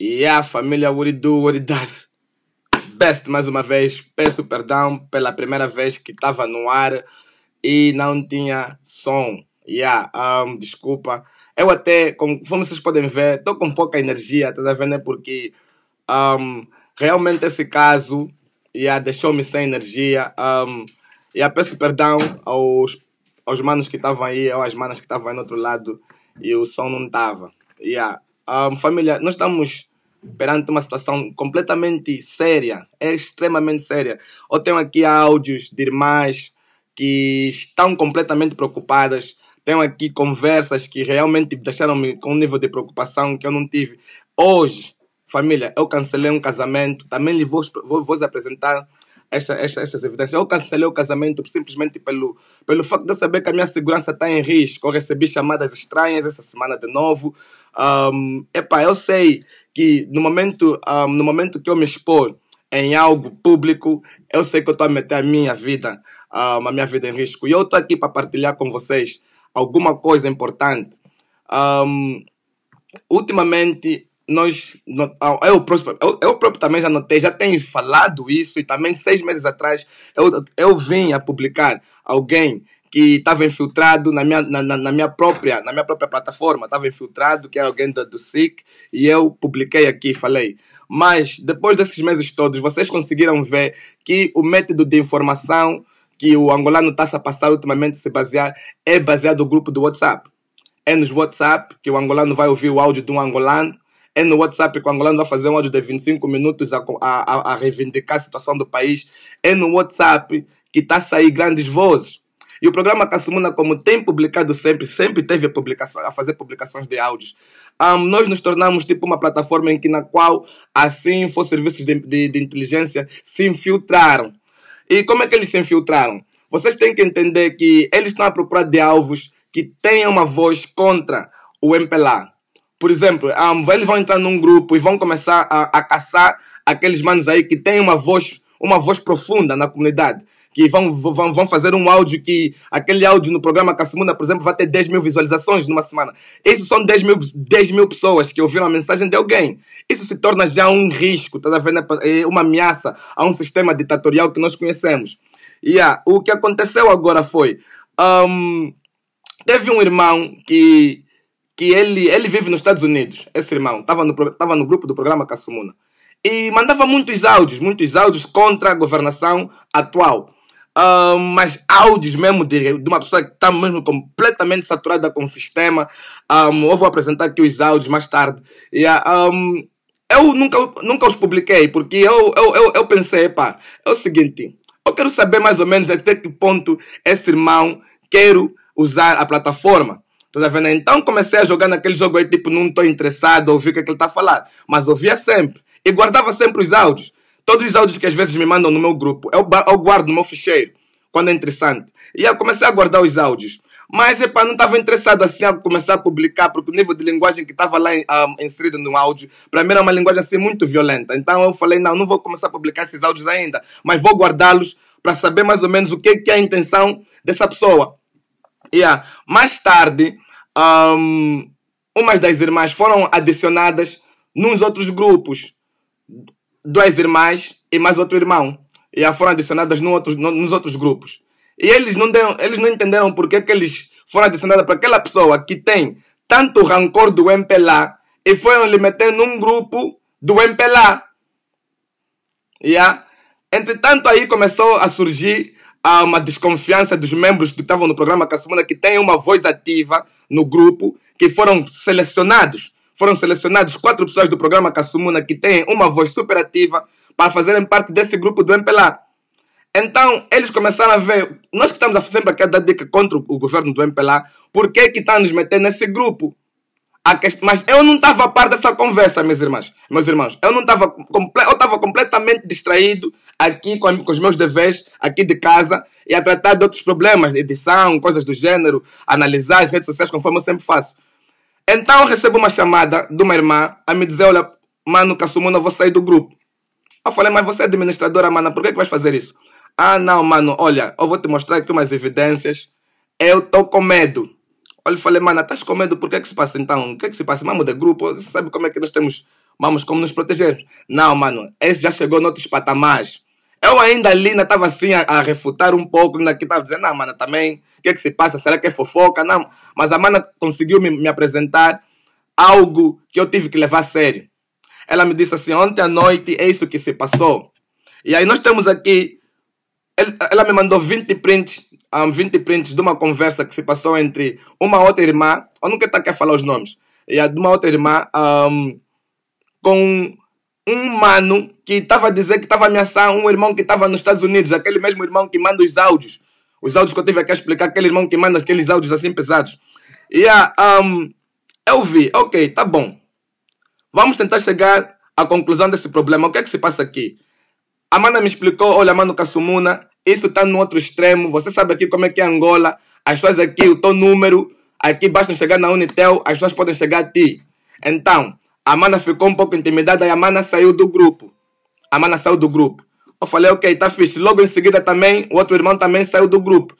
E a família What It Do, What It Does. Best, mais uma vez, peço perdão pela primeira vez que estava no ar e não tinha som. Yeah, um, desculpa. Eu até, como vocês podem ver, estou com pouca energia, tá vendo? É porque um, realmente esse caso yeah, deixou-me sem energia. Um, yeah, peço perdão aos, aos manos que estavam aí, ou às manas que estavam aí no outro lado e o som não estava. Yeah. Um, família, nós estamos perante uma situação completamente séria, é extremamente séria. Eu tenho aqui áudios de irmãs que estão completamente preocupadas. Tenho aqui conversas que realmente deixaram-me com um nível de preocupação que eu não tive. Hoje, família, eu cancelei um casamento. Também lhe vou, vou, vou apresentar essa, essa, essas evidências. Eu cancelei o casamento simplesmente pelo, pelo facto de eu saber que a minha segurança está em risco. Eu recebi chamadas estranhas essa semana de novo. Um, epá, eu sei que no momento, um, ah, no momento que eu me expor em algo público, eu sei que eu estou a meter a minha vida, um, ah, a minha vida em risco. E eu estou aqui para partilhar com vocês alguma coisa importante. Um, ultimamente, nós, ah, eu, eu, eu próprio também já notei, já tenho falado isso, e também seis meses atrás eu, eu vim a publicar alguém que estava infiltrado na minha, na, na, na, minha própria, na minha própria plataforma, estava infiltrado, que era é alguém do do SIC, e eu publiquei aqui, falei. Mas depois desses meses todos, vocês conseguiram ver que o método de informação que o angolano está a passar ultimamente se basear é baseado no grupo do WhatsApp. É nos WhatsApp que o angolano vai ouvir o áudio de um angolano, é no WhatsApp que o angolano vai fazer um áudio de 25 minutos a, a, a reivindicar a situação do país, é no WhatsApp que está a sair grandes vozes e o programa Cassumuna, como tem publicado sempre, sempre teve a, publicação, a fazer publicações de áudios, um, nós nos tornamos tipo uma plataforma em que, na qual assim for serviços de, de, de inteligência se infiltraram. E como é que eles se infiltraram? Vocês têm que entender que eles estão à procura de alvos que tenham uma voz contra o MPLA. Por exemplo, um, eles vão entrar num grupo e vão começar a, a caçar aqueles manos aí que têm uma voz, uma voz profunda na comunidade que vão, vão, vão fazer um áudio que aquele áudio no programa Cassumuna, por exemplo, vai ter 10 mil visualizações numa semana. Isso são 10 mil, 10 mil pessoas que ouviram a mensagem de alguém. Isso se torna já um risco, tá vendo? É é uma ameaça a um sistema ditatorial que nós conhecemos. E yeah, o que aconteceu agora foi. Um, teve um irmão que, que ele, ele vive nos Estados Unidos. Esse irmão estava no, tava no grupo do programa Cassumuna. E mandava muitos áudios, muitos áudios contra a governação atual mas áudios mesmo de, de uma pessoa que está mesmo completamente saturada com o sistema. Um, eu vou apresentar aqui os áudios mais tarde. Yeah, um, eu nunca, nunca os publiquei, porque eu, eu, eu, eu pensei, pá, é o seguinte, eu quero saber mais ou menos até que ponto esse irmão quero usar a plataforma. Tá vendo? Então comecei a jogar naquele jogo aí, tipo, não estou interessado, ouvir o que, é que ele está falando, Mas ouvia sempre. E guardava sempre os áudios. Todos os áudios que às vezes me mandam no meu grupo, eu, eu guardo no meu ficheiro, quando é interessante. E eu comecei a guardar os áudios. Mas, epá, não estava interessado assim a começar a publicar, porque o nível de linguagem que estava lá um, ah, inserido no áudio, para mim era uma linguagem assim muito violenta. Então eu falei, não, não vou começar a publicar esses áudios ainda, mas vou guardá-los para saber mais ou menos o que, que é a intenção dessa pessoa. Yeah. Mais tarde, um, umas das irmãs foram adicionadas nos outros grupos duas irmãs e mais outro irmão. E já foram adicionadas no outro, no, nos outros grupos. E eles não, deram, eles não entenderam por que, que eles foram adicionados para aquela pessoa que tem tanto rancor do MPLA e foram lhe meter num grupo do MPLA. Yeah? Entretanto, aí começou a surgir há uma desconfiança dos membros que estavam no programa semana que têm uma voz ativa no grupo, que foram selecionados foram selecionados quatro pessoas do programa Kassumuna que têm uma voz superativa para fazerem parte desse grupo do MPLA. Então, eles começaram a ver, nós que estamos sempre aqui a dar dica contra o governo do MPLA, por que que estão tá nos metendo nesse grupo? mas eu não estava a par dessa conversa, meus irmãos. Meus irmãos, eu não estava eu estava completamente distraído aqui com, com, os meus deveres aqui de casa e a tratar de outros problemas, edição, coisas do gênero, analisar as redes sociais conforme eu sempre faço. Então recebo uma chamada de uma irmã a me dizer, olha, mano, Kassumuna, vou sair do grupo. Eu falei, mas você é administradora, mano, por que, que vais fazer isso? Ah, não, mano, olha, eu vou te mostrar aqui umas evidências. Eu tô com medo. Olha, eu falei, mano, estás com medo, por que que se passa então? O que que se passa? Vamos de grupo, você sabe como é que nós temos, vamos, como nos proteger. Não, mano, esse já chegou em outros patamares. Eu ainda ali estava assim a, a, refutar um pouco, ainda que estava dizendo, não, mana, também, o que é que se passa? Será que é fofoca? Não. Mas a mana conseguiu me, me apresentar algo que eu tive que levar a sério. Ela me disse assim, ontem à noite é isso que se passou. E aí nós temos aqui, ela me mandou 20 prints, um, 20 prints de uma conversa que se passou entre uma outra irmã, eu nunca tá quer falar os nomes, e a de uma outra irmã um, com um mano que estava a dizer que estava a ameaçar um irmão que estava nos Estados Unidos, aquele mesmo irmão que manda os áudios. Os áudios que eu tive aqui a explicar, aquele irmão que manda aqueles áudios assim pesados. E yeah, um, eu vi, ok, tá bom. Vamos tentar chegar à conclusão desse problema. O que é que se passa aqui? A mana me explicou, olha, mano Kassumuna, isso está no outro extremo. Você sabe aqui como é que é Angola. As suas aqui, o teu número, aqui basta chegar na Unitel, as suas podem chegar a ti. Então, a mana ficou um pouco intimidada e a mana saiu do grupo. A mana saiu do grupo. Eu falei, ok, tá fixe. Logo em seguida também, o outro irmão também saiu do grupo.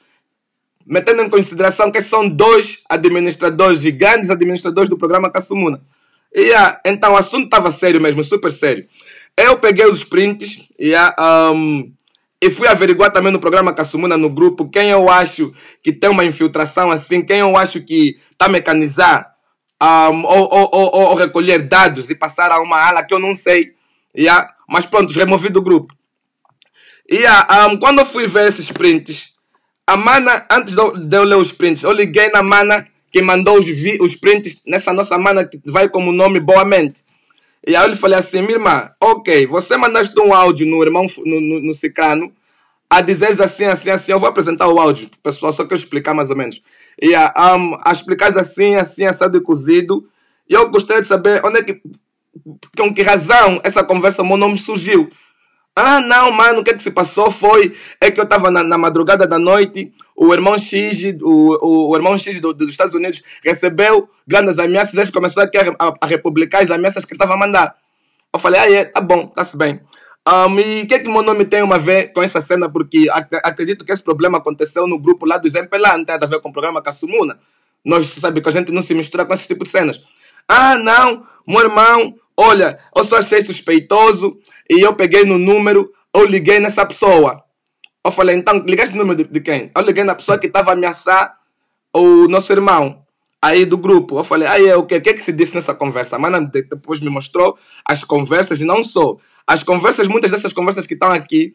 Metendo em consideração que são dois administradores, gigantes administradores do programa Kassumuna. E yeah, então o assunto estava sério mesmo, super sério. Eu peguei os prints yeah, um, e fui averiguar também no programa Kassumuna, no grupo, quem eu acho que tem uma infiltração assim, quem eu acho que está mecanizar um, ah, ou, ou, ou, ou, recolher dados e passar a uma ala que eu não sei. Yeah? Mas pronto, removi do grupo. Yeah, um, ah, quando eu fui ver esses prints, a mana, antes de eu ler os prints, eu liguei na mana que mandou os, vi, os prints nessa nossa mana que vai como nome Boamente. E aí eu lhe falei assim, minha irmã, ok, você mandaste um áudio no irmão, no, no, no Cicrano, a dizeres assim, assim, assim, eu vou apresentar o áudio, pessoal, só que eu explicar mais ou menos. E a, um, a explicar assim, assim, assado e cozido. E eu gostaria de saber onde é que, com que razão essa conversa, meu nome surgiu. Ah, não, mano, o que é que se passou foi, é que eu estava na, na, madrugada da noite, o irmão X, o, o, o irmão X do, dos Estados Unidos recebeu grandes ameaças, e começaram a, a, a republicar as ameaças que ele estava a mandar. Eu falei, ah, é, tá bom, tá-se bem. Um, e o que é que meu nome tem uma a ver com essa cena? Porque ac acredito que esse problema aconteceu no grupo lá do Zempelá, não tem nada a ver com o programa Kassumuna. Nós sabemos que a gente não se mistura com esse tipo de cenas. Ah, não, meu irmão, olha, eu só achei suspeitoso e eu peguei no número, eu liguei nessa pessoa. Eu falei, então, ligaste no número de, de quem? Eu liguei na pessoa que estava a ameaçar o nosso irmão aí do grupo. Eu falei, aí ah, é o que? O que é que se disse nessa conversa? A depois me mostrou as conversas e não só. As conversas, muitas dessas conversas que estão aqui,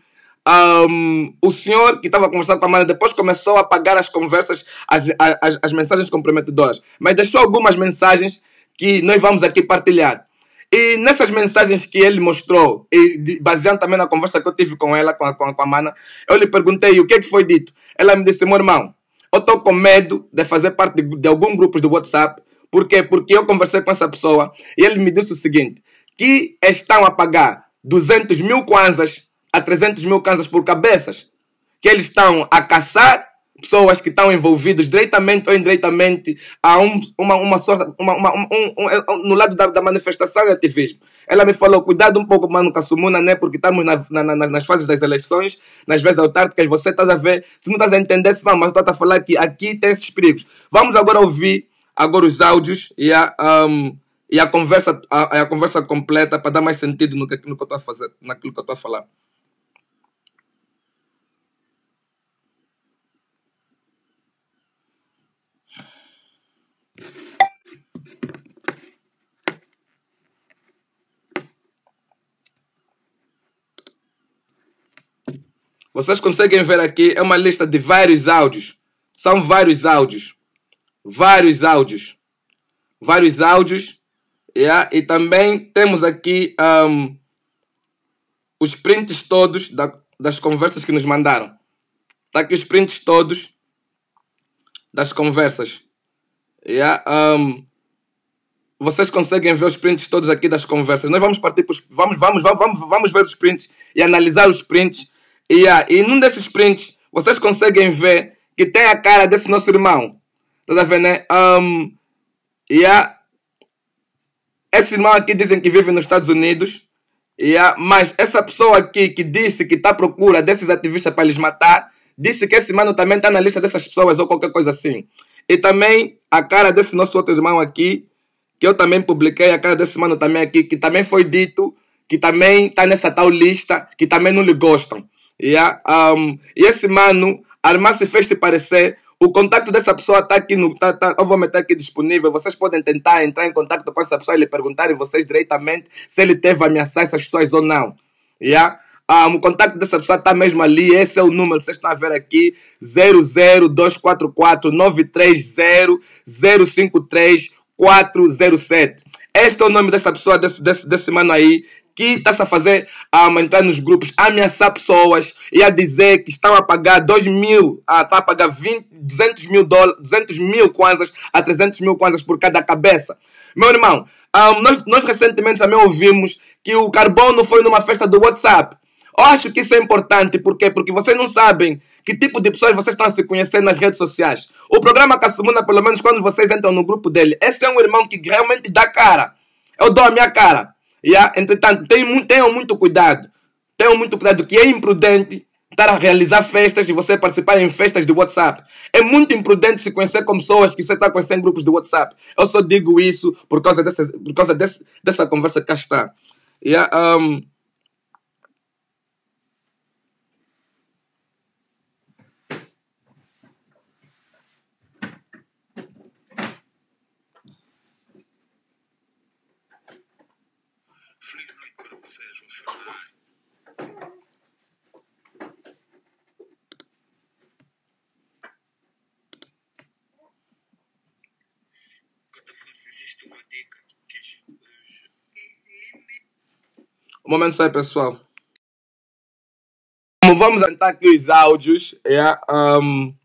um, o senhor que estava conversando com a mana depois começou a apagar as conversas, as, as, as, mensagens comprometedoras, mas deixou algumas mensagens que nós vamos aqui partilhar. E nessas mensagens que ele mostrou, e baseando também na conversa que eu tive com ela, com a, com a Mana, eu lhe perguntei o que, é que foi dito. Ela me disse: meu irmão, eu estou com medo de fazer parte de, de algum grupo do WhatsApp. Por quê? Porque eu conversei com essa pessoa e ele me disse o seguinte: que estão a pagar 200 mil kwanzas a 300 mil kwanzas por cabeças, que eles estão a caçar pessoas que estão envolvidas diretamente ou indiretamente a um, uma, uma sorte, uma, uma, um, um, é, um, no lado da, da, manifestação e ativismo. Ela me falou, cuidado um pouco, mano, Kassumuna, né? Porque estamos na, na, na, nas fases das eleições, nas vezes autárticas, você está a ver, se não estás a entender, se mas tu está a falar que aqui tem esses perigos. Vamos agora ouvir agora os áudios e a... Um, e a conversa, a, a conversa completa para dar mais sentido no que, no que eu estou a fazer, naquilo que eu estou a falar. Vocês conseguem ver aqui, é uma lista de vários áudios. São vários áudios. Vários áudios. Vários áudios Yeah? E também temos aqui um, os prints todos da, das conversas que nos mandaram. Está aqui os prints todos das conversas. Yeah? Um, vocês conseguem ver os prints todos aqui das conversas. Nós vamos partir para vamos, vamos, vamos, vamos ver os prints e analisar os prints. Yeah. E num desses prints, vocês conseguem ver que tem a cara desse nosso irmão. a tá vendo, né? Um, yeah. Esse irmão aqui dizem que vive nos Estados Unidos. Yeah, mas essa pessoa aqui que disse que está à procura desses ativistas para lhes matar, disse que esse mano também está na lista dessas pessoas ou qualquer coisa assim. E também a cara desse nosso outro irmão aqui, que eu também publiquei, a cara desse mano também aqui, que também foi dito, que também está nessa tal lista, que também não lhe gostam. Yeah? Um, e esse mano, Armar se fez se parecer o contato dessa pessoa está aqui no. Tá, tá, eu vou meter tá aqui disponível. Vocês podem tentar entrar em contato com essa pessoa e lhe perguntarem vocês diretamente se ele teve a ameaçar essas pessoas ou não. Yeah? Ah, o contato dessa pessoa está mesmo ali. Esse é o número que vocês estão a ver aqui: 00244-930-053-407. Este é o nome dessa pessoa, desse, desse, desse mano aí, que está-se a fazer a entrar nos grupos, a ameaçar pessoas e a dizer que estão a pagar 2 mil, a, ah, está a pagar 20, 200 mil dólares, 200 mil kwanzas a 300 mil kwanzas por cada cabeça. Meu irmão, um, ah, nós, nós recentemente também ouvimos que o carbono foi numa festa do WhatsApp. Eu acho que isso é importante, por quê? Porque vocês não sabem que tipo de pessoas vocês estão se conhecendo nas redes sociais. O programa Kassumuna, pelo menos quando vocês entram no grupo dele, esse é um irmão que realmente dá cara. Eu dou a minha cara. Yeah? Entretanto, tenham, muito cuidado. Tenham muito cuidado que é imprudente estar a realizar festas e você participar em festas de WhatsApp. É muito imprudente se conhecer com pessoas que você está conhecendo em grupos de WhatsApp. Eu só digo isso por causa, dessa, por causa desse, dessa conversa que está. Yeah, um, O momento sai, pessoal. Vamos apresentar aqui os áudios. Yeah, é, um,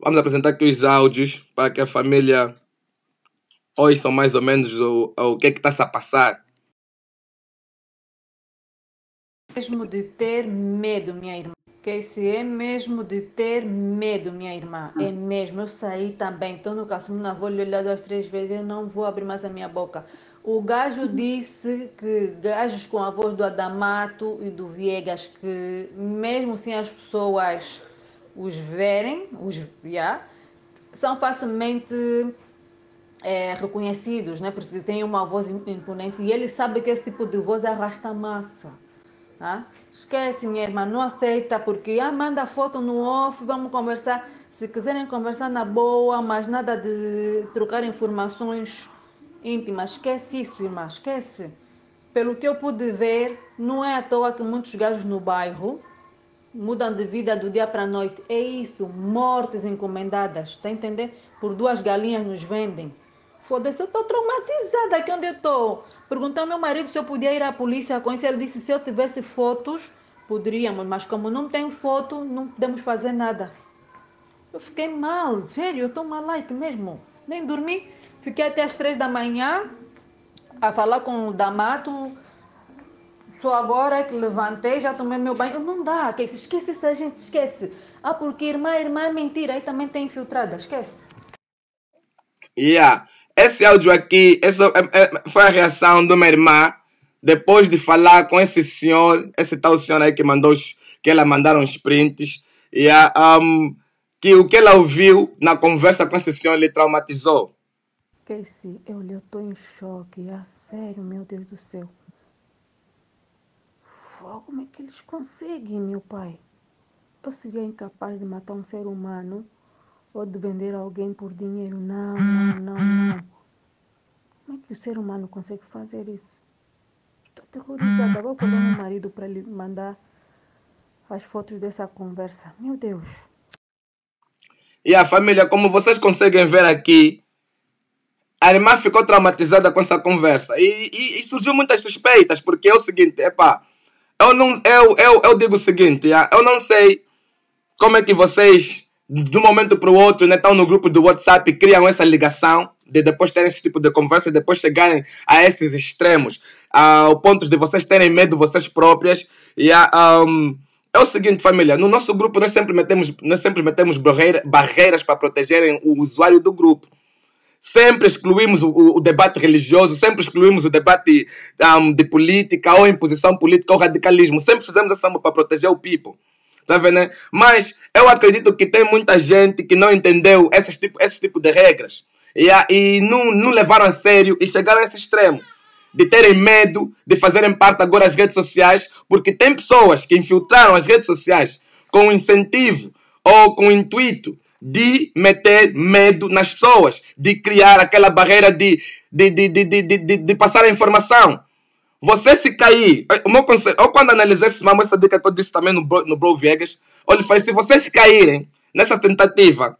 vamos apresentar aqui os áudios para que a família ouça mais ou menos o, o que é que está-se a passar. Mesmo de ter medo, minha irmã. Que se é mesmo de ter medo, minha irmã. É hum. mesmo. Eu saí também, estou no caso não vou lhe olhar duas, três vezes, eu não vou abrir mais a minha boca. O gajo disse que gajos com a voz do Adamato e do Viegas, que mesmo sem assim, as pessoas os verem, os, yeah, são facilmente é, reconhecidos, né? porque tem uma voz imponente e ele sabe que esse tipo de voz arrasta massa. Tá? Esquece, minha irmã, não aceita, porque ah, manda foto no off, vamos conversar. Se quiserem conversar na boa, mas nada de trocar informações íntima. Esquece isso, irmã, esquece. Pelo que eu pude ver, não é à toa que muitos gajos no bairro mudam de vida do dia para a noite. É isso, mortes encomendadas, está entendendo? Por duas galinhas nos vendem. Foda-se, eu estou traumatizada aqui onde eu estou. Perguntei ao meu marido se eu podia ir à polícia com isso. Ele disse se eu tivesse fotos, poderíamos, mas como não tem foto, não podemos fazer nada. Eu fiquei mal, sério, eu estou mal like mesmo. Nem dormi. Fiquei até as três da manhã a falar com o Damato. Só agora que levantei, já tomei meu banho. Não dá, que esquece essa gente, esquece. Ah, porque irmã, irmã é mentira, aí também tem infiltrada, esquece. Yeah. Esse áudio aqui essa é, é, foi a reação de uma irmã depois de falar com esse senhor, esse tal senhor aí que mandou, que ela mandaram os prints. Yeah, um, que o que ela ouviu na conversa com esse senhor lhe traumatizou. Casey, eu, eu tô em choque. é sério, meu Deus do céu. como é que eles conseguem, meu pai? Eu seria incapaz de matar um ser humano ou de vender alguém por dinheiro. Não, não, não, não. Como é que o ser humano consegue fazer isso? Estou aterrorizada. Vou pegar meu marido para lhe mandar as fotos dessa conversa. Meu Deus. E a família, como vocês conseguem ver aqui, a irmã ficou traumatizada com essa conversa. E, e, e surgiu muitas suspeitas, porque é o seguinte, epá, eu não eu, eu, eu digo o seguinte, ah, eu não sei como é que vocês, de um momento para o outro, né, estão no grupo do WhatsApp e criam essa ligação de depois terem esse tipo de conversa e depois chegarem a esses extremos, ao ponto de vocês terem medo vocês próprias. E a, ah, um, é o seguinte, família, no nosso grupo nós sempre metemos, nós sempre metemos barreiras para protegerem o usuário do grupo sempre excluímos o, o, debate religioso, sempre excluímos o debate um, de política ou imposição política ou radicalismo. Sempre fizemos essa para proteger o people. Tá vendo? Né? Mas eu acredito que tem muita gente que não entendeu esses tipos esses tipo de regras e, e não, não levaram a sério e chegaram a esse extremo de terem medo de fazerem parte agora das redes sociais, porque tem pessoas que infiltraram as redes sociais com incentivo ou com intuito de meter medo nas pessoas, de criar aquela barreira de, de, de, de, de, de, de passar a informação. Você se cair, eh, o meu conselho, ou quando analisei esse mamão, essa dica que eu disse também no Bro, no Bro Vegas, olha, faz se vocês caírem nessa tentativa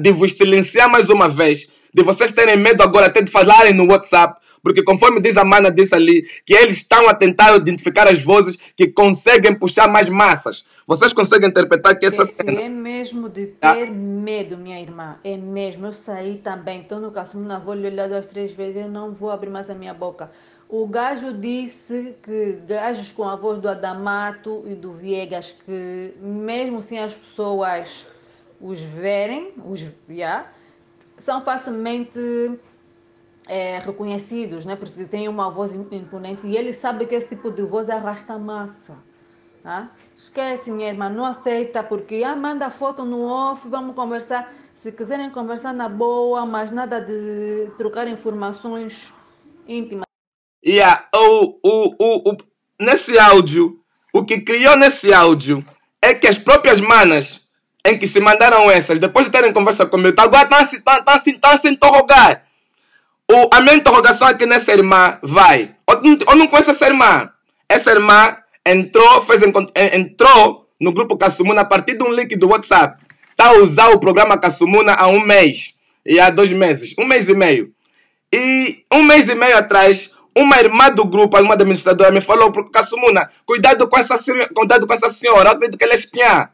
de vos silenciar mais uma vez, de vocês terem medo agora até de falarem no WhatsApp, porque conforme diz a Mana disse ali, que eles estão a tentar identificar as vozes que conseguem puxar mais massas. Vocês conseguem interpretar que essa Esse é, cena... É mesmo de ah. ter ah. medo, minha irmã. É mesmo. Eu saí também. Estou no não vou lhe olhar duas, três vezes. Eu não vou abrir mais a minha boca. O gajo disse que gajos com a voz do Adamato e do Viegas, que mesmo sem assim as pessoas os verem, os, yeah, são facilmente é, reconhecidos, né? porque tem uma voz imponente e ele sabe que esse tipo de voz arrasta massa. tá? esquece, minha irmã, não aceita, porque ah, manda foto no off, vamos conversar. Se quiserem conversar na boa, mas nada de trocar informações íntimas. E yeah, o, o, o, o, nesse áudio, o que criou nesse áudio é que as próprias manas em que se mandaram essas, depois de terem conversa comigo, agora estão tá, tá, tá, tá, tá, tá, tá, a se interrogar. O, a minha interrogação aqui nessa irmã vai. Eu, não conheço essa irmã. Essa irmã entrou, fez, entrou no grupo Kassumuna a partir de um link do WhatsApp. Está a usar o programa Kassumuna há um mês. E há dois meses. Um mês e meio. E um mês e meio atrás, uma irmã do grupo, uma administradora, me falou para Kassumuna, cuidado com essa, cuidado com essa senhora, eu acredito que ela é espiã.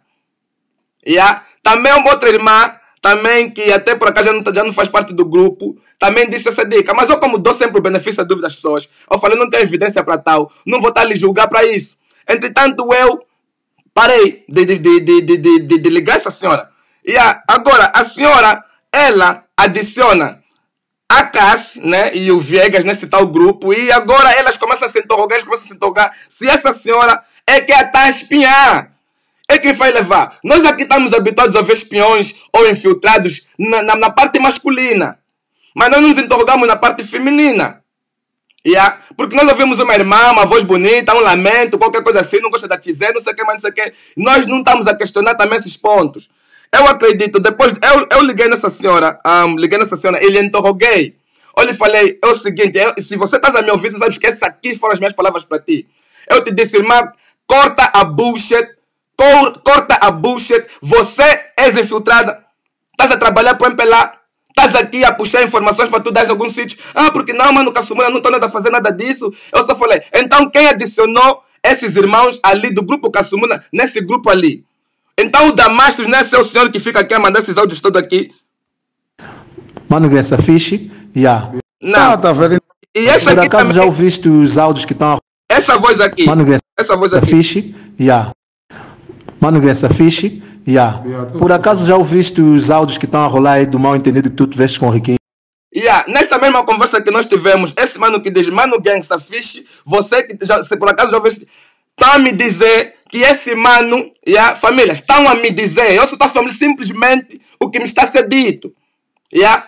Yeah? Também uma outra irmã também que até por acaso já não, tá- já não faz parte do grupo, também disse essa dica. Mas eu, como dou sempre o benefício da dúvida das pessoas, eu falei, não tenho evidência para tal, não vou estar tá lhe julgar para isso. Entretanto, eu parei de, de, de, de, ligar essa senhora. E agora, a senhora, ela adiciona a Cassi, né, e o Viegas nesse tal grupo, e agora elas começam a se interrogar, elas começam a se interrogar se essa senhora é que é a tá a espinhar é quem vai levar. Nós aqui estamos habituados a ver espiões ou infiltrados na, na, na parte masculina. Mas nós nos interrogamos na parte feminina. Yeah? Porque nós ouvimos uma irmã, uma voz bonita, um lamento, qualquer coisa assim, não gosta da tizé, não sei o que, mas não sei o que. Nós não estamos a questionar também esses pontos. Eu acredito, depois, eu, eu liguei nessa senhora, um, liguei nessa senhora e lhe interroguei. Eu lhe falei, é o seguinte, eu, se você está a me ouvir, você sabe que essas aqui foram as minhas palavras para ti. Eu te disse, irmã, corta a bullshit Cor, corta a bullshit. Você é infiltrada. Estás a trabalhar para o MPLA. Estás aqui a puxar informações para tu dar em algum sítio. Ah, porque não, mano, Cassumana não estou nada a fazer nada disso. Eu só falei. Então quem adicionou esses irmãos ali do grupo Cassumuna nesse grupo ali? Então o Damastos não é seu senhor que fica aqui a mandar esses áudios todos aqui? Mano, vem essa fiche? Já. Yeah. Não. Ah, tá vendo? E essa Por aqui acaso também... já ouviste os áudios que estão... Essa voz aqui. Mano, essa voz aqui. Essa fiche? Já. Yeah. Mano gangsta fiche. Yeah. yeah Por acaso já ouviste os áudios que estão a rolar aí do mal entendido que tu tiveste com o Riquinho? Yeah, nesta mesma conversa que nós tivemos, esse mano que diz, mano gangsta fish, você que já, se por acaso já ouviu, tá a me dizer que esse mano, yeah, família, estão a me dizer, eu só estou família, simplesmente o que me está a ser dito. Yeah?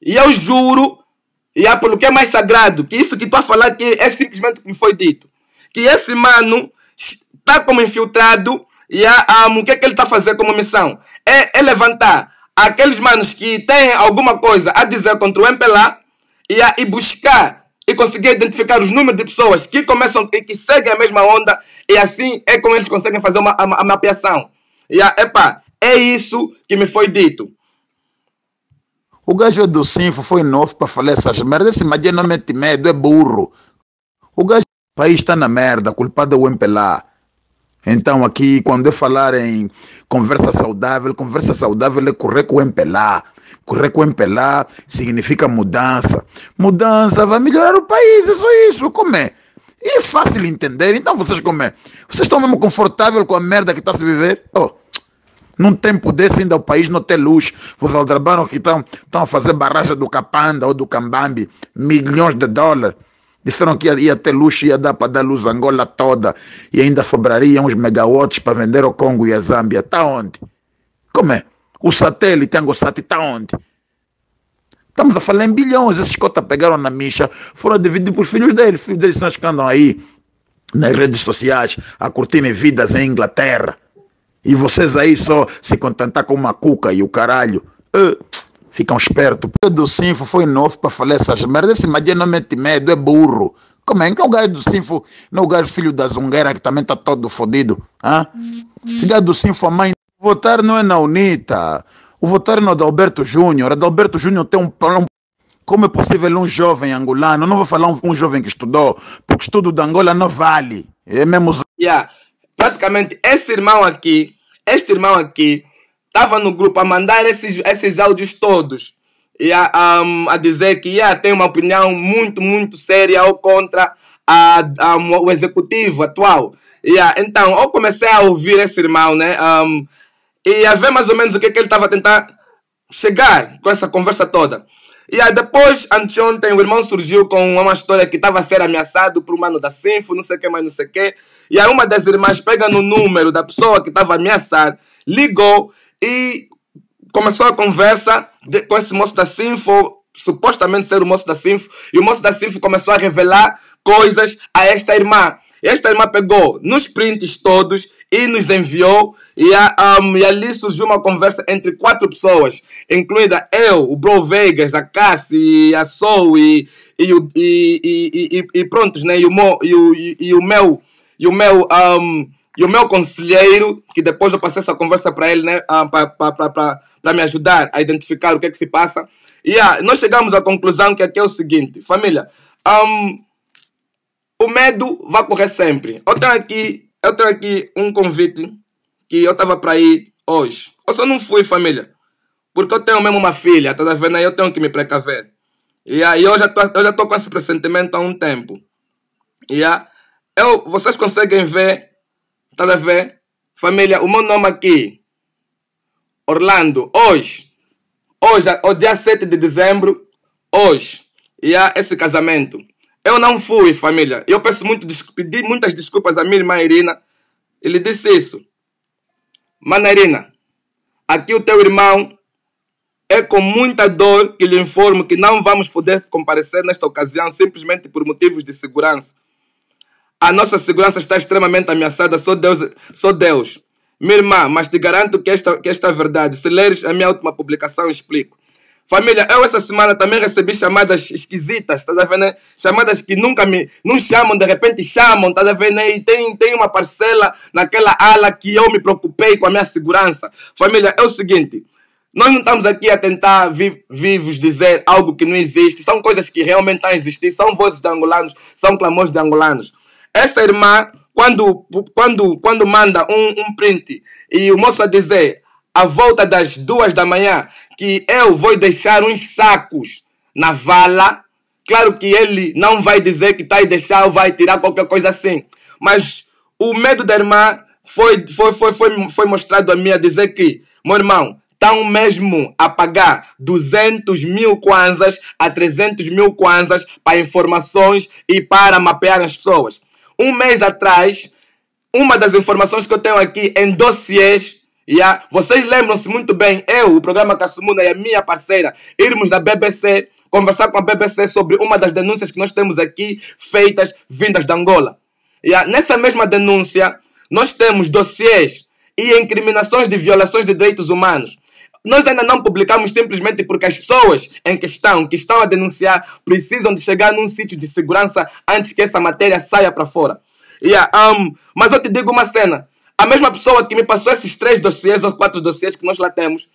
E eu juro, yeah, pelo que é mais sagrado, que isso que tu a falar aqui é simplesmente o que me foi dito. Que esse mano está como infiltrado e a, a, o que é que ele está a fazer como missão? É, é levantar aqueles manos que têm alguma coisa a dizer contra o MPLA e, a, e buscar e conseguir identificar os números de pessoas que começam e que seguem a mesma onda e assim é como eles conseguem fazer uma, uma a mapeação. E a, epa, é isso que me foi dito. O gajo do Sinfo foi novo para falar essas merdas. Esse magia não mete medo, é burro. O gajo do país está na merda, culpado é o MPLA. Então, aqui, quando eu falar em conversa saudável, conversa saudável é correr com o MPLA. Correr com o MPLA significa mudança. Mudança vai melhorar o país, é só isso. Como é? E é fácil entender. Então, vocês como é? Vocês estão mesmo confortáveis com a merda que está a se viver? Oh. Num tempo desse ainda o país não tem luz. Os aldrabanos que estão a fazer barragem do Capanda ou do Cambambi, milhões de dólares. Disseram que ia, ter luxo, ia dar para dar luz a Angola toda e ainda sobrariam uns megawatts para vender ao Congo e à Zâmbia. Está onde? Como é? O satélite Angosat está onde? Estamos a falar em bilhões. Esses cotas pegaram na micha, foram divididos para os filhos deles. Os filhos deles estão escandam aí nas redes sociais a curtirem vidas em Inglaterra. E vocês aí só se contentar com uma cuca e o caralho. Uh ficam espertos. O do Sinfo foi novo para falar essas merdas. Esse Madia não mete medo, é burro. Como é que é o gajo do Sinfo, não é o gajo filho da zungueira que também está todo fodido? Hã? Esse gajo do Sinfo, a mãe. Votar não é na UNITA. O votar é no Adalberto Júnior. Adalberto Júnior tem um problema. Como é possível um jovem angolano? não vou falar um, um, jovem que estudou, porque estudo da Angola não vale. É mesmo. Yeah. Praticamente, esse irmão aqui, este irmão aqui, estava no grupo a mandar esses, esses áudios todos e a, a dizer que ia tem uma opinião muito, muito séria ou contra a, a, o executivo atual. Yeah, então, eu comecei a ouvir esse irmão, né? Um, e a ver mais ou menos o que, que ele estava tentar chegar com essa conversa toda. E aí depois, anteontem, o irmão surgiu com uma história que estava a ser ameaçado por um mano da Sinfo, não sei o que, mas não sei o que. E aí uma das irmãs pega no número da pessoa que estava a ameaçar, ligou e começou a conversa de, com esse moço da Sinfo, supostamente ser o moço da Sinfo, e o moço da Sinfo começou a revelar coisas a esta irmã. Esta irmã pegou nos prints todos e nos enviou, e, a, um, e ali surgiu uma conversa entre quatro pessoas, incluída eu, o Bro Vegas, a Cassie, a Soul e, e, e e, e, e, e, prontos, né? E o, e o, e, e o meu, e o meu um, e o meu conselheiro, que depois eu passei essa conversa para ele, né, ah, para me ajudar a identificar o que é que se passa. E yeah, nós chegamos à conclusão que aqui é o seguinte, família, um, o medo vai correr sempre. Eu tenho aqui, eu tenho aqui um convite que eu estava para ir hoje. Eu só não fui, família, porque eu tenho mesmo uma filha, tá vendo aí? Eu tenho que me precaver. E aí eu já estou eu já com esse pressentimento há um tempo. E yeah, eu, vocês conseguem ver Tá a ver? Família, o meu nome aqui, Orlando, hoje, hoje, é o dia 7 de dezembro, hoje, e há é esse casamento. Eu não fui, família. Eu peço muito, pedi muitas desculpas à minha irmã Irina. Ele disse isso. Mana Irina, aqui o teu irmão é com muita dor que lhe informo que não vamos poder comparecer nesta ocasião simplesmente por motivos de segurança. A nossa segurança está extremamente ameaçada, só Deus, só Deus. Minha irmã, mas te garanto que esta, que esta é verdade. Se leres a minha última publicação, explico. Família, eu essa semana também recebi chamadas esquisitas, estás a ver, né? Chamadas que nunca me. não chamam, de repente chamam, estás a ver, né? E tem, tem uma parcela naquela ala que eu me preocupei com a minha segurança. Família, é o seguinte. Nós não estamos aqui a tentar vi, vivos dizer algo que não existe. São coisas que realmente estão a existir. São vozes de angolanos, são clamores de angolanos. Essa irmã, quando, quando, quando manda um, um print e o moço a dizer, à volta das duas da manhã, que eu vou deixar uns sacos na vala, claro que ele não vai dizer que está a deixar ou vai tirar qualquer coisa assim. Mas o medo da irmã foi, foi, foi, foi, foi mostrado a mim a dizer que, meu irmão, estão mesmo a pagar 200 mil kwanzas a 300 mil kwanzas para informações e para mapear as pessoas um mês atrás, uma das informações que eu tenho aqui em dossiês, yeah, vocês lembram-se muito bem, eu, o programa Kassumuna e a minha parceira, irmos na BBC conversar com a BBC sobre uma das denúncias que nós temos aqui feitas vindas de Angola. Yeah, nessa mesma denúncia, nós temos dossiês e incriminações de violações de direitos humanos nós ainda não publicamos simplesmente porque as pessoas em questão que estão a denunciar precisam de chegar num sítio de segurança antes que essa matéria saia para fora. Yeah, um, mas eu te digo uma cena. A mesma pessoa que me passou esses três dossiês ou quatro dossiês que nós lá temos,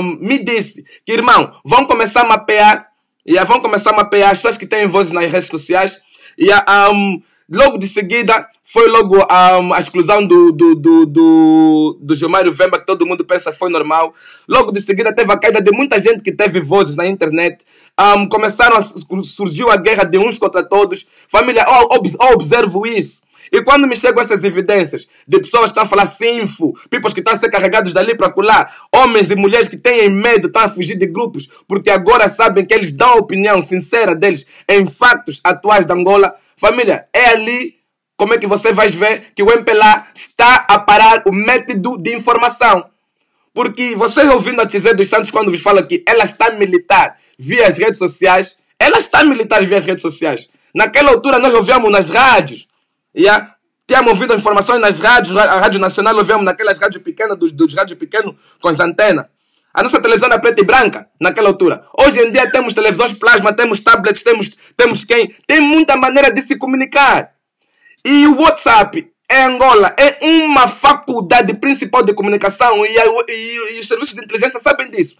um, me disse que, irmão, vão começar a mapear, yeah, vão começar a mapear as pessoas que têm vozes nas redes sociais. Yeah, um, logo de seguida, foi logo um, a exclusão do, do, do, do, do Gilmário Vemba, que todo mundo pensa que foi normal. Logo de seguida teve a queda de muita gente que teve vozes na internet. Um, começaram a, surgiu a guerra de uns contra todos. Família, eu, eu observo isso. E quando me chegam essas evidências de pessoas que estão a falar sinfo, pipas que estão a ser carregados dali para colar, homens e mulheres que têm medo, estão a fugir de grupos, porque agora sabem que eles dão a opinião sincera deles em factos atuais de Angola, família, é ali como é que você vai ver que o MPLA está a parar o método de informação? Porque vocês ouvindo a Tizé dos Santos quando vos fala que ela está militar via as redes sociais, ela está militar via as redes sociais. Naquela altura nós ouvíamos nas rádios, yeah? tínhamos ouvido informações nas rádios, a Rádio Nacional ouvíamos naquelas rádios pequenas, dos, dos rádios pequenos com as antenas. A nossa televisão era preta e branca naquela altura. Hoje em dia temos televisões plasma, temos tablets, temos, temos quem? Tem muita maneira de se comunicar. E o WhatsApp é Angola é uma faculdade principal de comunicação e, e, e os serviços de inteligência sabem disso.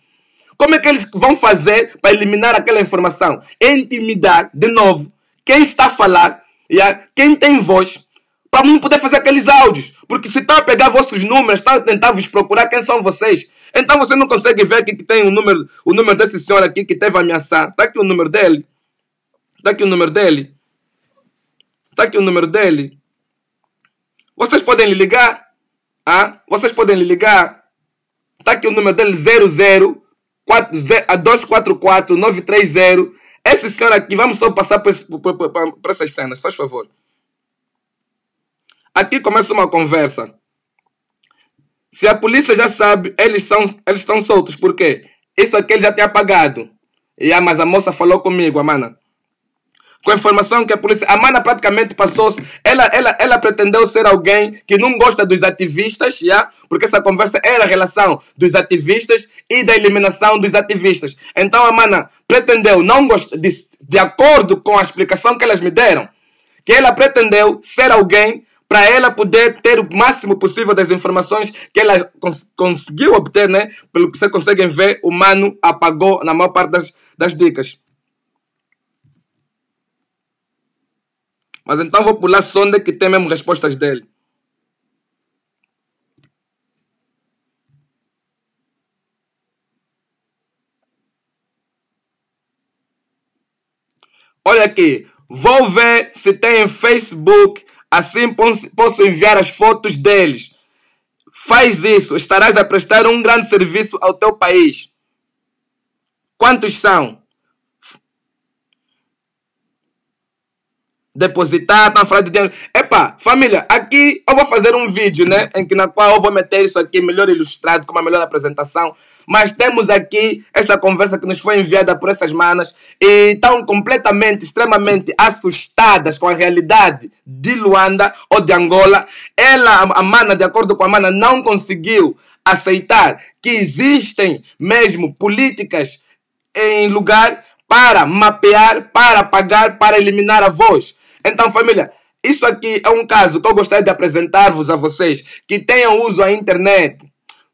Como é que eles vão fazer para eliminar aquela informação? É intimidar, de novo, quem está a falar, yeah? quem tem voz, para não poder fazer aqueles áudios. Porque se estão tá a pegar vossos números, estão tá a tentar vos procurar quem são vocês. Então você não consegue ver que tem o número, o número desse senhor aqui que teve a ameaçar. Está aqui o número dele. Está aqui o número dele. Está aqui o número dele. Vocês podem lhe ligar? Ah, vocês podem lhe ligar? Está aqui o número dele 00 244 930. Esse senhor aqui, vamos só passar para essas cenas, faz favor. Aqui começa uma conversa. Se a polícia já sabe, eles, são, eles estão soltos. Por quê? Isso aqui ele já tem apagado. E, ah, mas a moça falou comigo, a mana com a informação que a polícia. A Mana praticamente passou-se. Ela, ela, ela pretendeu ser alguém que não gosta dos ativistas, yeah? porque essa conversa era a relação dos ativistas e da eliminação dos ativistas. Então a Mana pretendeu, não gost... de, de acordo com a explicação que elas me deram, que ela pretendeu ser alguém para ela poder ter o máximo possível das informações que ela cons conseguiu obter, né? Pelo que vocês conseguem ver, o Mano apagou na maior parte das, das dicas. Mas então vou pular sonda é que tem mesmo respostas dele. Olha aqui, vou ver se tem Facebook, assim posso enviar as fotos deles. Faz isso, estarás a prestar um grande serviço ao teu país. Quantos são? depositar, estão tá falando de dinheiro. Epa, família, aqui eu vou fazer um vídeo, né? Em que na qual eu vou meter isso aqui melhor ilustrado, com uma melhor apresentação. Mas temos aqui essa conversa que nos foi enviada por essas manas e estão completamente, extremamente assustadas com a realidade de Luanda ou de Angola. Ela, a mana, de acordo com a mana, não conseguiu aceitar que existem mesmo políticas em lugar para mapear, para pagar para eliminar a voz então, família, isso aqui é um caso que eu gostaria de apresentar-vos a vocês que tenham uso à internet.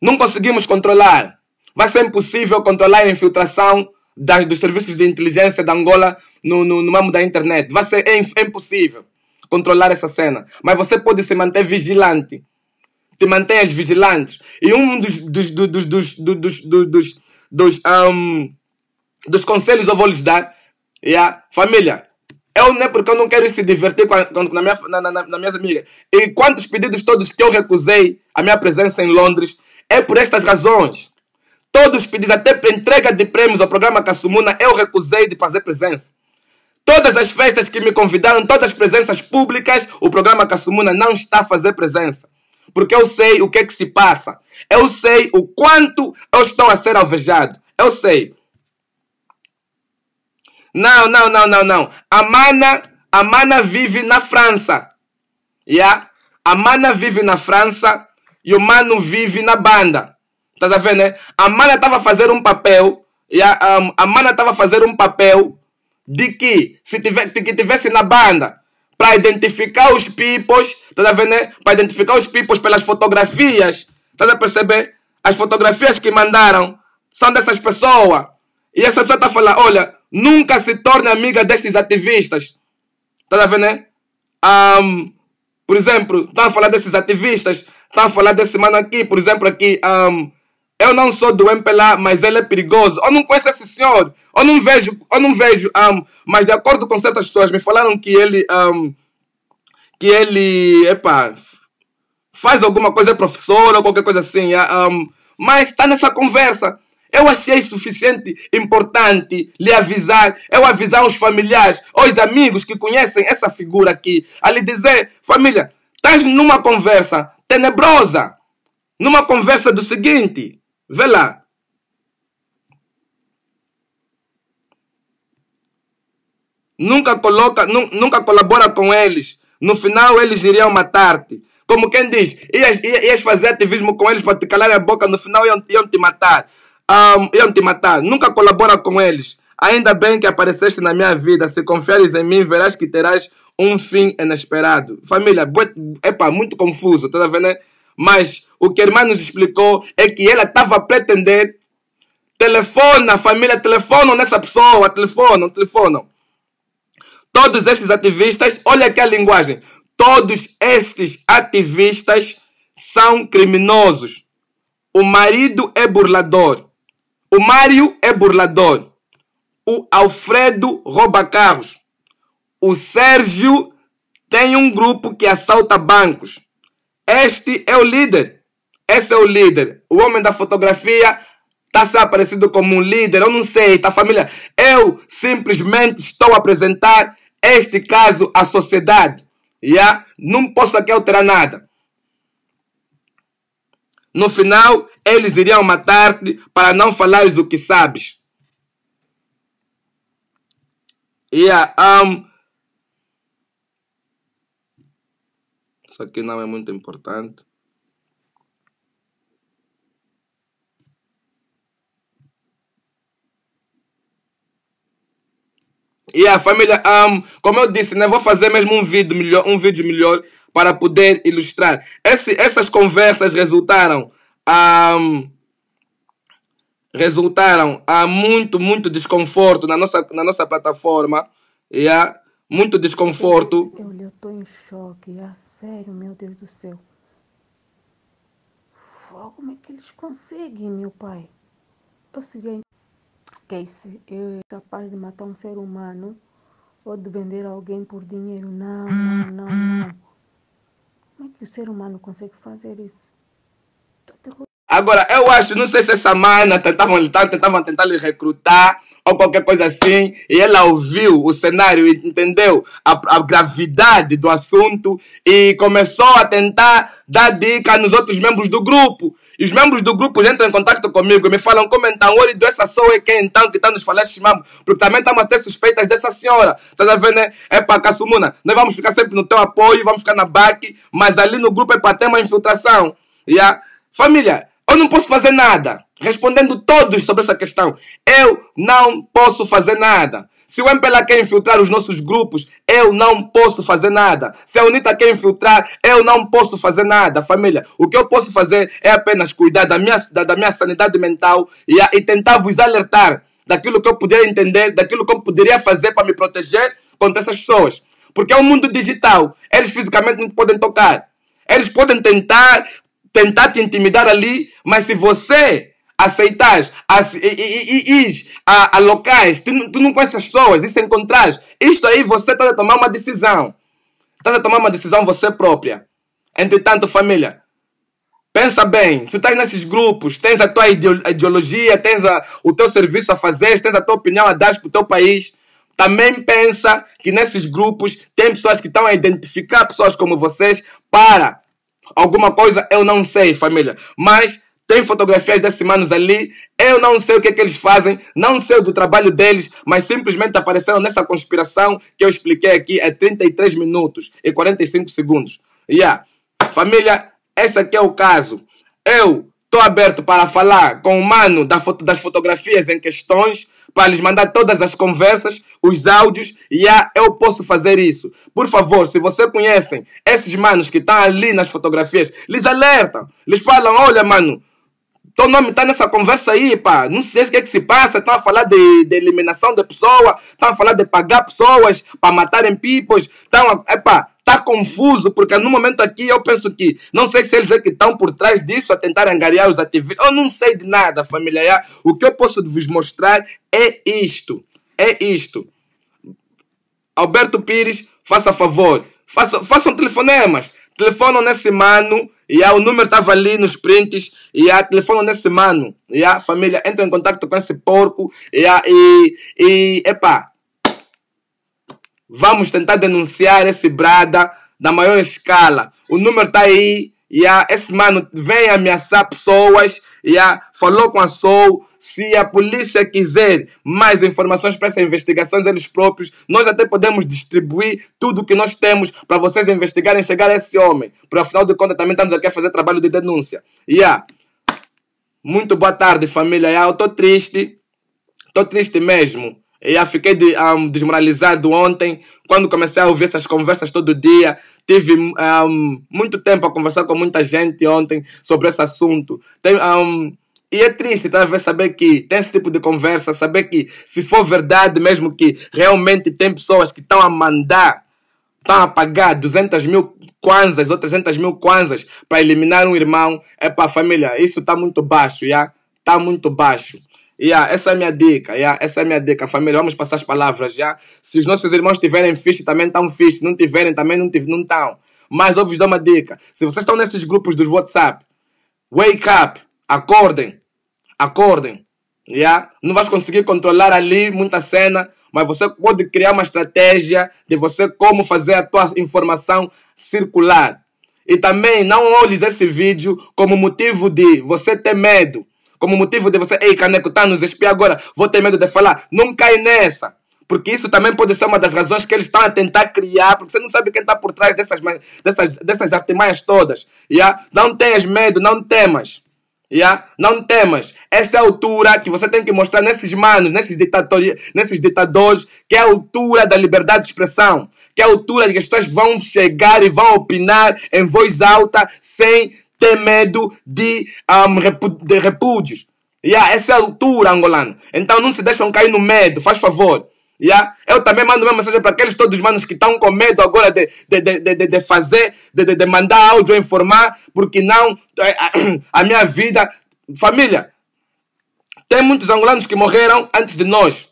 Não conseguimos controlar. Vai ser impossível controlar a infiltração da, dos serviços de inteligência da Angola no, no, no ramo da internet. Vai ser é, é impossível controlar essa cena. Mas você pode se manter vigilante. Te mantenhas vigilante. E um dos, dos, dos, dos, dos, dos, dos, dos, dos, um, dos conselhos eu vou lhes dar é yeah, a família. Eu não é porque eu não quero se divertir com, a, com na minha, na, na, na, minhas amigas. E quantos pedidos todos que eu recusei a minha presença em Londres é por estas razões. Todos os pedidos, até para entrega de prêmios ao programa Kassumuna, eu recusei de fazer presença. Todas as festas que me convidaram, todas as presenças públicas, o programa Kassumuna não está a fazer presença. Porque eu sei o que é que se passa. Eu sei o quanto eu estou a ser alvejado. Eu sei. Não, não, não, não, não. A mana, a mana vive na França. Yeah? A mana vive na França e o mano vive na banda. Tá vendo, né? A mana estava a fazer um papel, yeah? um, a mana estava a fazer um papel de que se tiver, que tivesse na banda para identificar os pipos, tá vendo, né? Para identificar os pipos pelas fotografias. Tá a perceber? As fotografias que mandaram são dessas pessoas. E essa pessoa está a falar, olha, nunca se torne amiga desses ativistas. Está a ver, né? Um, por exemplo, estão a falar desses ativistas, estão a falar desse mano aqui, por exemplo, aqui. Um, eu não sou do MPLA, mas ele é perigoso. Eu não conheço esse senhor. Eu não vejo, eu não vejo. Um, mas de acordo com certas pessoas, me falaram que ele. Um, que ele. Epa. Faz alguma coisa, é professor ou qualquer coisa assim. Um, mas está nessa conversa. Eu achei suficiente, importante lhe avisar, eu avisar os familiares, os amigos que conhecem essa figura aqui, a lhe dizer, família, estás numa conversa tenebrosa, numa conversa do seguinte, vê lá, nunca coloca, nunca colabora com eles. No final eles iriam matar-te. Como quem diz, ias, ias fazer ativismo com eles para te calar a boca, no final iam, iam te matar um, ah, iam te matar. Nunca colabora com eles. Ainda bem que apareceste na minha vida. Se confiares em mim, verás que terás um fim inesperado. Família, para muito confuso, tá vendo? Mas o que a irmã nos explicou é que ela estava a pretender. Telefona, família, telefona nessa pessoa, telefona, telefona. Todos esses ativistas, olha aqui a linguagem. Todos estes ativistas são criminosos. O marido é burlador. O Mário é burlador. O Alfredo rouba carros. O Sérgio tem um grupo que assalta bancos. Este é o líder. Esse é o líder. O homem da fotografia está se aparecendo como um líder. Eu não sei, tá família? Eu simplesmente estou a apresentar este caso à sociedade. Yeah? Não posso aqui alterar nada. No final, eles iriam matar-te para não falares o que sabes. Yeah, um, isso aqui não é muito importante. E a família, um, como eu disse, né, vou fazer mesmo um vídeo melhor, um vídeo melhor para poder ilustrar. Esse, essas conversas resultaram a, resultaram a muito, muito desconforto na nossa, na nossa plataforma. Yeah? Muito desconforto. eu estou em choque. Ah, sério, meu Deus do céu. Como é que eles conseguem, meu pai? Eu seria Casey, eu é capaz de matar um ser humano ou de vender alguém por dinheiro. Não, não, não, não. Como é que o ser humano consegue fazer isso? Agora, eu acho, não sei se essa mana tentava tentava tentar lhe recrutar ou qualquer coisa assim, e ela ouviu o cenário, entendeu a, a, gravidade do assunto e começou a tentar dar dica nos outros membros do grupo. E os membros do grupo entram em contato comigo e me falam como então, olha, essa só é quem então que está nos falando mesmo, porque também estamos a ter suspeitas dessa senhora. Estás a ver, né? É para Cassumuna, nós vamos ficar sempre no teu apoio, vamos ficar na BAC, mas ali no grupo é para ter uma infiltração. E a família, eu não posso fazer nada. Respondendo todos sobre essa questão, eu não posso fazer nada. Se o MPLA quer infiltrar os nossos grupos, eu não posso fazer nada. Se a UNITA quer infiltrar, eu não posso fazer nada, família. O que eu posso fazer é apenas cuidar da minha, da, da minha sanidade mental e, a, e tentar vos alertar daquilo que eu poderia entender, daquilo que eu poderia fazer para me proteger contra essas pessoas. Porque é um mundo digital. Eles fisicamente não podem tocar. Eles podem tentar tentar te intimidar ali, mas se você aceitar e ir a, a, locais, tu, tu não conheces as pessoas, isso se encontrares, isto aí você está a tomar uma decisão. Está a tomar uma decisão você própria. Entretanto, família, Pensa bem, se estás nesses grupos, tens a tua ideologia, tens a, o teu serviço a fazer, tens a tua opinião a dar para o teu país, também pensa que nesses grupos tem pessoas que estão a identificar pessoas como vocês para Alguma coisa eu não sei, família. Mas tem fotografias desses manos ali. Eu não sei o que é que eles fazem, não sei do trabalho deles, mas simplesmente apareceram nesta conspiração que eu expliquei aqui há é 33 minutos e 45 segundos. Yeah. Família, esse aqui é o caso. Eu estou aberto para falar com o mano da foto, das fotografias em questões para lhes mandar todas as conversas, os áudios, e ah, eu posso fazer isso. Por favor, se você conhecem esses manos que estão tá ali nas fotografias, lhes alertam, lhes falam, olha mano, teu nome está nessa conversa aí, pá. Não sei o que é que se passa. Estão a falar de, de eliminação de pessoas, estão a falar de pagar pessoas para matarem pipos, estão a. Epá, é, está confuso, porque no momento aqui eu penso que, não sei se eles é que estão por trás disso, a tentar angariar os ativistas, eu não sei de nada, família. É? O que eu posso vos mostrar é isto, é isto. Alberto Pires, faça favor, faça, façam telefonemas, telefonam nesse mano, e o número estava ali nos prints, e telefonam nesse mano, e a família entra em contato com esse porco, e, ah, e, e epa, Vamos tentar denunciar esse Brada na maior escala. O número está aí. Yeah, esse mano vem ameaçar pessoas. Yeah, falou com a Soul. Se a polícia quiser mais informações para essas investigações, eles próprios, nós até podemos distribuir tudo o que nós temos para vocês investigarem, chegar a esse homem. Porque afinal de contas, também estamos aqui a fazer trabalho de denúncia. Yeah. Muito boa tarde, família. Yeah, eu estou triste. Estou triste mesmo. Eu fiquei de, um, ah, desmoralizado ontem, quando comecei a ouvir essas conversas todo dia. Tive um, ah, muito tempo a conversar com muita gente ontem sobre esse assunto. Tem, um, ah, e é triste, talvez, tá? saber que tem esse tipo de conversa, saber que, se for verdade mesmo, que realmente tem pessoas que estão a mandar, estão a pagar 200 mil kwanzas ou 300 mil kwanzas para eliminar um irmão, é para a família. Isso está muito baixo, já? Está muito baixo. Yeah, essa é a minha dica, yeah, essa é a minha dica, família. Vamos passar as palavras, já. Yeah. Se os nossos irmãos tiverem fixe, também estão fixe. Se não tiverem, também não estão. Mas eu vos dou uma dica. Se vocês estão nesses grupos dos WhatsApp, wake up, acordem, acordem. Yeah? Não vais conseguir controlar ali muita cena, mas você pode criar uma estratégia de você como fazer a tua informação circular. E também não olhes esse vídeo como motivo de você ter medo como motivo de você, ei, caneco, tá nos espia agora, vou ter medo de falar. Não cai nessa. Porque isso também pode ser uma das razões que eles estão a tentar criar, porque você não sabe quem está por trás dessas, dessas, dessas artimanhas todas. Yeah? Não tenhas medo, não temas. Yeah? Não temas. Esta é a altura que você tem que mostrar nesses manos, nesses, ditatori... nesses ditadores, que é a altura da liberdade de expressão. Que é a altura que as pessoas vão chegar e vão opinar em voz alta sem ter medo de, um, de repúdios. Yeah, essa é a altura, angolano. Então não se deixam cair no medo, faz favor. Yeah? Eu também mando uma mensagem para aqueles todos os manos que estão com medo agora de, de, de, de, de fazer, de, de, de mandar áudio, informar, porque não, é, a minha vida. Família, tem muitos angolanos que morreram antes de nós.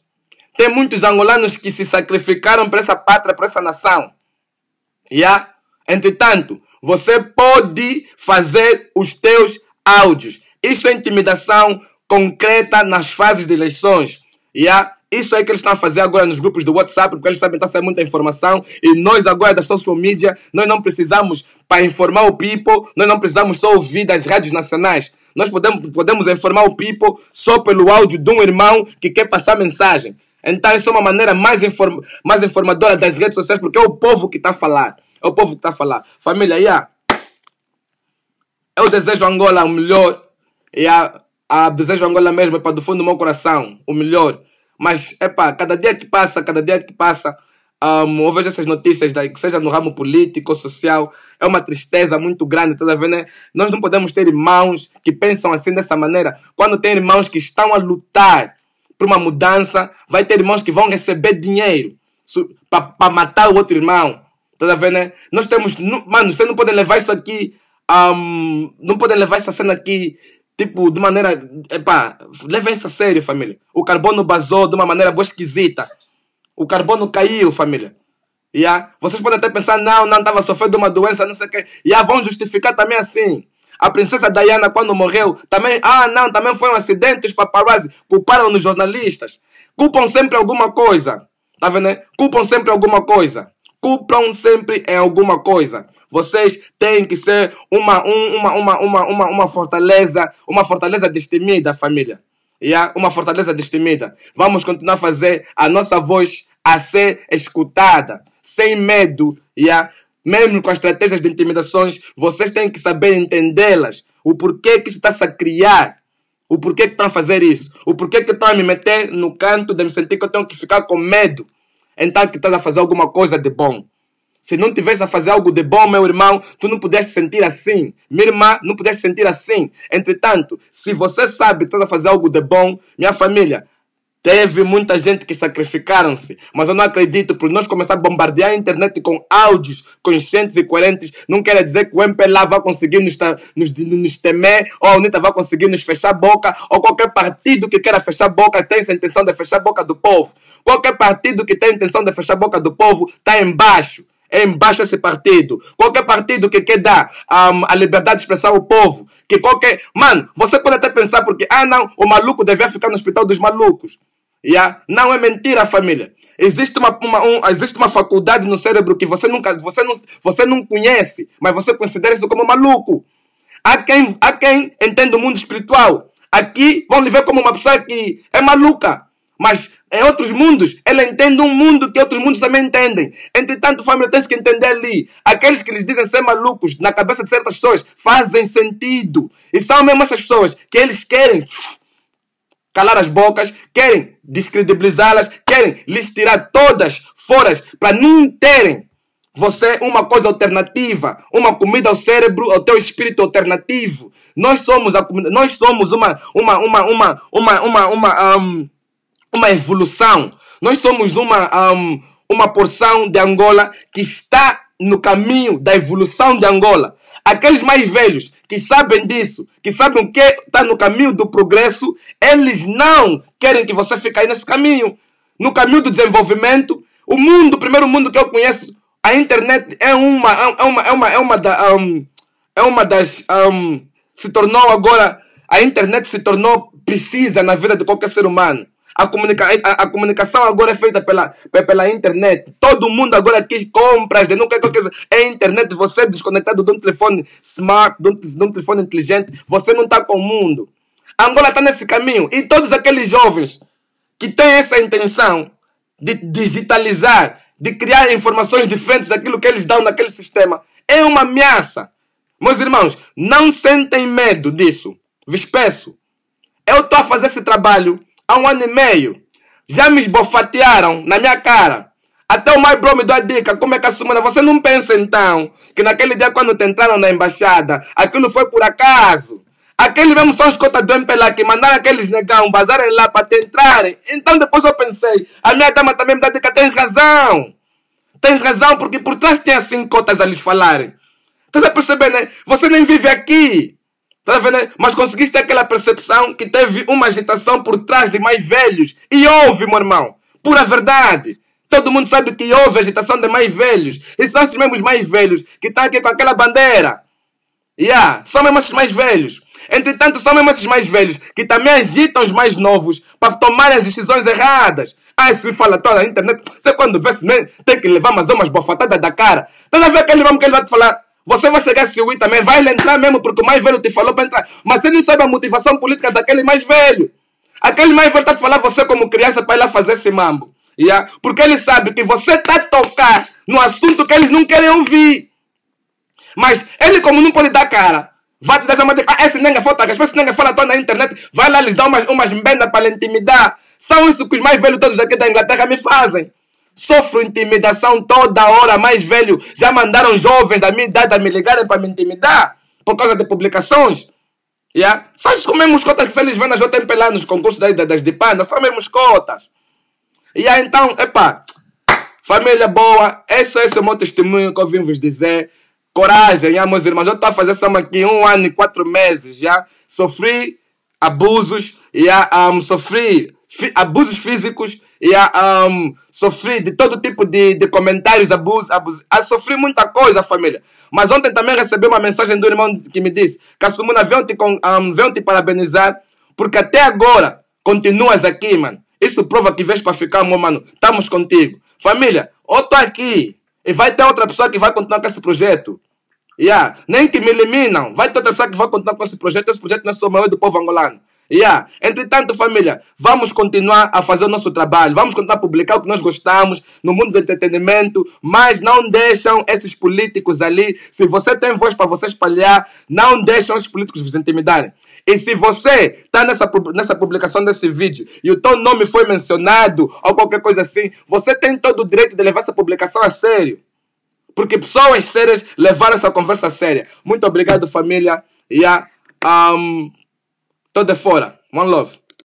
Tem muitos angolanos que se sacrificaram para essa pátria, para essa nação. Yeah? Entretanto, você pode fazer os teus áudios. Isso é intimidação concreta nas fases de eleições. Yeah? É isso é que eles estão a fazer agora nos grupos do WhatsApp, porque eles sabem que está saindo muita informação. E nós agora da social media, nós não precisamos, para informar o people, nós não precisamos só ouvir das rádios nacionais. Nós podemos, podemos informar o people só pelo áudio de um irmão que quer passar mensagem. Então, isso é uma maneira mais, inform mais informadora das redes sociais, porque é o povo que está a falar. É o povo que está a falar. Família, yeah. eu desejo Angola o melhor. a a desejo Angola mesmo, é para do fundo do meu coração, o melhor. Mas, é para cada dia que passa, cada dia que passa, um, eu vejo essas notícias, daí, né, que seja no ramo político, social, é uma tristeza muito grande, estás a ver, né? Nós não podemos ter irmãos que pensam assim dessa maneira. Quando tem irmãos que estão a lutar por uma mudança, vai ter irmãos que vão receber dinheiro para matar o outro irmão. Estás a ver, né? Nós temos. mano, vocês não podem levar isso aqui. Um, não podem levar essa cena aqui, tipo, de maneira. Epá, levem isso a sério, família. O carbono basou de uma maneira boa esquisita. O carbono caiu, família. Yeah? Vocês podem até pensar, não, não estava sofrendo de uma doença, não sei o quê. Yeah, vão justificar também assim. A princesa Diana, quando morreu, também. Ah, não, também foi um acidente. Os paparazzi culparam nos jornalistas. Culpam sempre alguma coisa. Tá vendo? Né? Culpam sempre alguma coisa. Compram sempre em alguma coisa. Vocês têm que ser uma, um, uma, uma, uma, uma, uma fortaleza, uma fortaleza destemida, família. Yeah? Uma fortaleza destemida. Vamos continuar a fazer a nossa voz a ser escutada, sem medo. Yeah? Mesmo com as estratégias de intimidações, vocês têm que saber entendê-las. O porquê que se está a criar. O porquê que estão a fazer isso. O porquê que estão a me meter no canto de me sentir que eu tenho que ficar com medo então que estás a fazer alguma coisa de bom. Se não tivesse a fazer algo de bom, meu irmão, tu não pudeste sentir assim. Minha irmã, não pudeste sentir assim. Entretanto, se você sabe que estás a fazer algo de bom, minha família, Teve muita gente que sacrificaram-se, mas eu não acredito, por nós começar a bombardear a internet com áudios conscientes e coerentes, não quer dizer que o MPLA vai conseguir nos, nos, nos temer, ou a UNITA vai conseguir nos fechar a boca, ou qualquer partido que queira fechar a boca tem essa intenção de fechar a boca do povo. Qualquer partido que tem a intenção de fechar a boca do povo está embaixo. É embaixo esse partido. Qualquer partido que quer dar um, ah, a liberdade de expressar o povo. Que qualquer. Mano, você pode até pensar porque, ah não, o maluco devia ficar no hospital dos malucos. Yeah? Não é mentira, família. Existe uma, uma um, existe uma faculdade no cérebro que você nunca você não, você não conhece, mas você considera isso como maluco. Há quem, há quem entende o mundo espiritual. Aqui vão lhe ver como uma pessoa que é maluca. Mas é outros mundos. Ela entende um mundo que outros mundos também entendem. Entretanto, família, tens que entender ali. Aqueles que lhes dizem ser malucos na cabeça de certas pessoas fazem sentido. E são mesmo essas pessoas que eles querem calar as bocas, querem descredibilizá-las, querem lhes tirar todas foras para não terem você uma coisa alternativa, uma comida ao cérebro, ao teu espírito alternativo. Nós somos a nós somos uma uma uma uma uma uma, uma um, uma evolução. Nós somos uma, um, uma porção de Angola que está no caminho da evolução de Angola. Aqueles mais velhos que sabem disso, que sabem que está no caminho do progresso, eles não querem que você fique aí nesse caminho. No caminho do desenvolvimento, o mundo, o primeiro mundo que eu conheço, a internet é uma, é, é uma, é uma, é uma, da, um, é uma das. Um, se tornou agora. A internet se tornou precisa na vida de qualquer ser humano. A, comunica a, a, comunicação agora é feita pela, pela internet. Todo mundo agora quer compras de nunca coisa. É internet, você é desconectado de um telefone smart, de um, de um telefone inteligente. Você não está com o mundo. A Angola está nesse caminho. E todos aqueles jovens que têm essa intenção de digitalizar, de criar informações diferentes daquilo que eles dão naquele sistema, é uma ameaça. Meus irmãos, não sentem medo disso. peço Eu estou a fazer esse trabalho há um ano e meio. Já me esbofatearam na minha cara. Até o My Bro me deu a dica como é que a semana. Você não pensa então que naquele dia quando te entraram na embaixada, aquilo foi por acaso. Aqueles mesmo são os cotas do MPLA que mandaram aqueles negão bazarem lá para te entrarem. Então depois eu pensei, a minha dama também me dá dica, tens razão. Tens razão porque por trás tem assim cotas a lhes falarem. Estás a perceber, né? Você nem vive aqui. Tá vendo? Mas conseguiste ter aquela percepção que teve uma agitação por trás de mais velhos. E houve, meu irmão. Pura verdade. Todo mundo sabe que houve agitação de mais velhos. E são esses mesmos mais velhos que estão tá aqui com aquela bandeira. Yeah, são mesmo esses mais velhos. Entretanto, são mesmo esses mais velhos que também agitam os mais novos para tomar as decisões erradas. Ah, isso fala toda a internet. Você quando vê se né? tem que levar mais umas bofatadas da cara. Estás a ver aquele homem que ele vai te falar? Você vai chegar a Siwi também, vai entrar mesmo porque o mais velho te falou para entrar. Mas você não sabe a motivação política daquele mais velho. Aquele mais velho está te falar você como criança para ir lá fazer esse mambo. Yeah? Porque ele sabe que você está a tocar no assunto que eles não querem ouvir. Mas ele como não pode dar cara, vai te dar uma dica. Ah, esse nega falta, que esse nega fala tanto na internet, vai lá lhes dar umas, umas bendas para lhe intimidar. São isso que os mais velhos todos aqui da Inglaterra me fazem. Sofro intimidação toda hora, mais velho. Já mandaram jovens da minha idade a me ligarem para me intimidar por causa de publicações. Yeah? São os mesmos cotas que se eles vêm na JMP lá nos concursos das, das de panda, são mesmos cotas. E yeah, então, epá, família boa, esse, é esse é o meu testemunho que eu vim vos dizer. Coragem, yeah, meus irmãos. Eu estou a fazer essa aqui um ano e quatro meses. Yeah? Sofri abusos, yeah? um, sofri abusos físicos e a ah, um, sofrer de todo tipo de, de comentários, abusos, abusos, a ah, sofrer muita coisa, família. Mas ontem também recebi uma mensagem do irmão que me disse: que a te, um, ah, te parabenizar, porque até agora continuas aqui, mano. Isso prova que vejo para ficar, meu mano. Estamos contigo. Família, eu tô aqui. E vai ter outra pessoa que vai continuar com esse projeto. Yeah. Nem que me eliminam. Vai ter outra pessoa que vai continuar com esse projeto. Esse projeto não é só meu, é do povo angolano. Yeah. Entretanto, família, vamos continuar a fazer o nosso trabalho, vamos continuar a publicar o que nós gostamos no mundo do entretenimento, mas não deixam esses políticos ali, se você tem voz para você espalhar, não deixam esses políticos vos intimidarem. E se você está nessa, nessa publicação desse vídeo e o teu nome foi mencionado ou qualquer coisa assim, você tem todo o direito de levar essa publicação a sério. Porque pessoas sérias levaram essa conversa a séria. Muito obrigado, família. E yeah. um, Toda fora. One love.